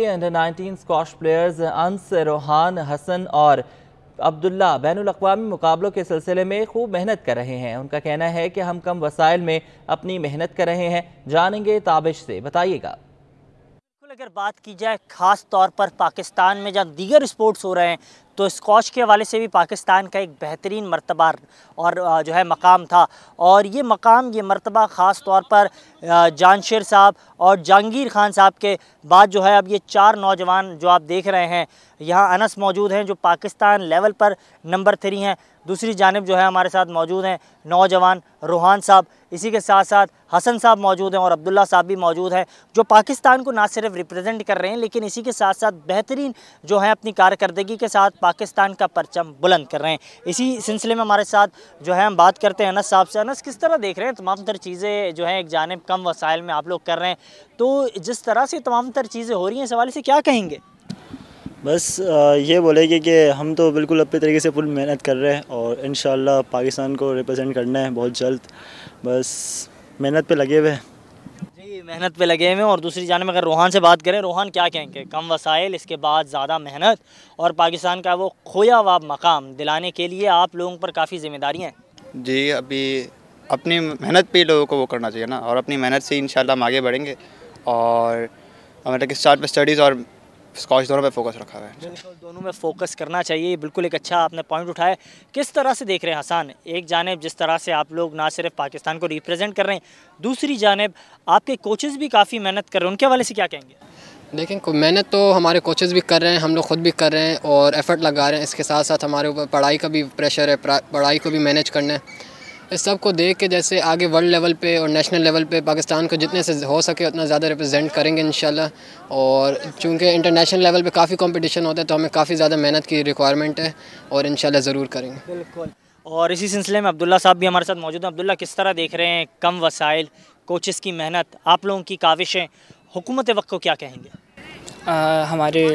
under 19 squash players अंस रोहान हसन और Abdullah ban अवी मुकाबलों के सिलसिले में खूब मेहनत कर रहे हैं उनका कहना है कि हम कम वसाइल में अपनी मेहनत कर रहे हैं जानेंगे ताबिश से बताइएगा अगर बात की जाए ख़ास तौर पर पाकिस्तान में जब दीगर स्पोर्ट्स हो रहे हैं तो स्कॉच के हवाले से भी पाकिस्तान का एक बेहतरीन मरतबा और जो है मकाम था और ये मकाम ये मरतबा ख़ास तौर पर जानशेर साहब और जहांगीर खान साहब के बाद जो है अब ये चार नौजवान जो आप देख रहे हैं यहाँ अनस मौजूद हैं जो पाकिस्तान लेवल पर नंबर थ्री हैं दूसरी जानब जो है हमारे साथ मौजूद हैं नौजवान रूहान साहब इसी के साथ साथ हसन साहब मौजूद हैं और अब्दुल्ला साहब भी मौजूद हैं जो पाकिस्तान को ना सिर्फ रिप्रेजेंट कर रहे हैं लेकिन इसी के साथ साथ बेहतरीन जो है अपनी कारकर्दगी के साथ पाकिस्तान का परचम बुलंद कर रहे हैं इसी सिलसिले में हमारे साथ जो है हम बात करते हैं अनस साहब से अनस किस तरह देख रहे हैं तमाम तर चीज़ें जो हैं एक जानब कम वसाइल में आप लोग कर रहे हैं तो जिस तरह से तमाम तर चीज़ें हो रही हैं इस हवाले से क्या कहेंगे बस ये बोलेंगे कि हम तो बिल्कुल अपने तरीके से फुल मेहनत कर रहे हैं और इन पाकिस्तान को रिप्रजेंट करना है बहुत जल्द बस मेहनत पर लगे हुए हैं मेहनत पे लगे हुए हैं और दूसरी जानब अगर रोहान से बात करें रोहान क्या कहेंगे कम वसाइल इसके बाद ज़्यादा मेहनत और पाकिस्तान का वो खोया हुआ मकाम दिलाने के लिए आप लोगों पर काफ़ी जिम्मेदारियाँ हैं जी अभी अपनी मेहनत पे लोगों को वो करना चाहिए ना और अपनी मेहनत से इन हम आगे बढ़ेंगे और हमारे स्टार्ट पर स्टडीज़ और स्कॉच दोनों पे फोकस रखा हुआ है बिल्कुल दोनों में फोकस करना चाहिए बिल्कुल एक अच्छा आपने पॉइंट उठाया किस तरह से देख रहे हैं हसान एक जानब जिस तरह से आप लोग ना सिर्फ पाकिस्तान को रिप्रेजेंट कर रहे हैं दूसरी जानब आपके कोचेज़ भी काफ़ी मेहनत कर रहे हैं उनके हवाले से क्या कहेंगे देखें मेहनत तो हमारे कोचेज़ भी कर रहे हैं हम लोग ख़ुद भी कर रहे हैं और एफ़र्ट लगा रहे हैं इसके साथ साथ हमारे ऊपर पढ़ाई का भी प्रेशर है पढ़ाई को भी मैनेज करना है इस सब को देख के जैसे आगे वर्ल्ड लेवल पे और नेशनल लेवल पे पाकिस्तान को जितने से हो सके उतना ज़्यादा रिप्रेजेंट करेंगे इन और चूँकि इंटरनेशनल लेवल पे काफ़ी कंपटीशन होता है तो हमें काफ़ी ज़्यादा मेहनत की रिक्वायरमेंट है और इन ज़रूर करेंगे बिल्कुल और इसी सिलसिले में अब्दुल्ला साहब भी हमारे साथ मौजूद हैं अब्दुल्ला किस तरह देख रहे हैं कम वसाइल कोचेस की मेहनत आप लोगों की काविशें हुकूमत वक्त को क्या कहेंगे आ, हमारे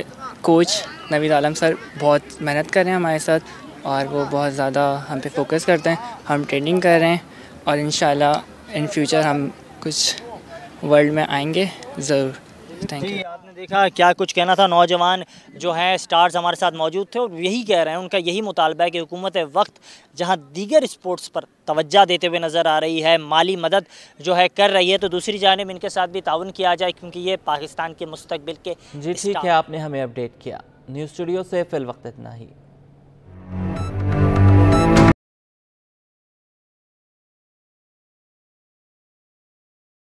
कोच नवीद आलम सर बहुत मेहनत कर रहे हैं हमारे साथ और वो बहुत ज़्यादा हम पे फोकस करते हैं हम ट्रेनिंग कर रहे हैं और इन इन फ्यूचर हम कुछ वर्ल्ड में आएंगे ज़रूर थैंक यू आपने देखा क्या कुछ कहना था नौजवान जो हैं स्टार्स हमारे साथ मौजूद थे और यही कह रहे हैं उनका यही मुतालबा है कि हुकूमत वक्त जहां दीगर स्पोर्ट्स पर तवज्जा देते हुए नज़र आ रही है माली मदद जो है कर रही है तो दूसरी जानब इनके साथ भी ताउन किया जाए क्योंकि ये पाकिस्तान के मुस्तबिल के जी ठीक है आपने हमें अपडेट किया न्यूज़ स्टूडियो से फिल वक्त इतना ही